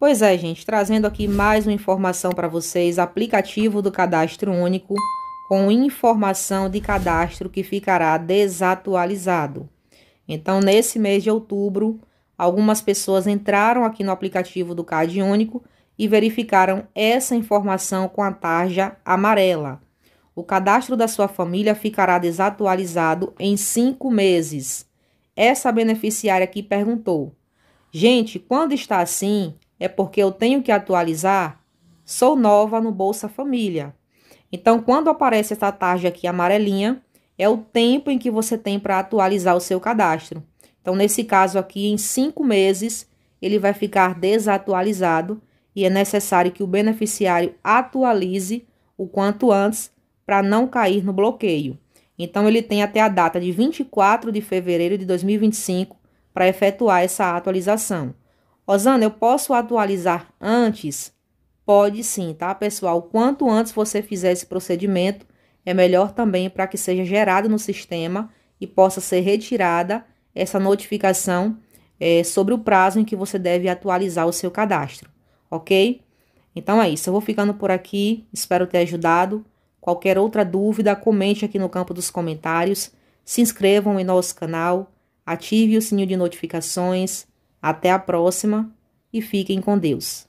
Pois é, gente, trazendo aqui mais uma informação para vocês, aplicativo do Cadastro Único com informação de cadastro que ficará desatualizado. Então, nesse mês de outubro, algumas pessoas entraram aqui no aplicativo do CAD Único e verificaram essa informação com a tarja amarela. O cadastro da sua família ficará desatualizado em cinco meses. Essa beneficiária aqui perguntou: Gente, quando está assim, é porque eu tenho que atualizar. Sou nova no Bolsa Família. Então, quando aparece essa tarja aqui amarelinha, é o tempo em que você tem para atualizar o seu cadastro. Então, nesse caso aqui, em cinco meses, ele vai ficar desatualizado e é necessário que o beneficiário atualize o quanto antes para não cair no bloqueio. Então, ele tem até a data de 24 de fevereiro de 2025 para efetuar essa atualização. Osana, eu posso atualizar antes? Pode sim, tá, pessoal? Quanto antes você fizer esse procedimento, é melhor também para que seja gerada no sistema e possa ser retirada essa notificação é, sobre o prazo em que você deve atualizar o seu cadastro, ok? Então é isso, eu vou ficando por aqui, espero ter ajudado. Qualquer outra dúvida, comente aqui no campo dos comentários, se inscrevam em nosso canal, ative o sininho de notificações, até a próxima e fiquem com Deus.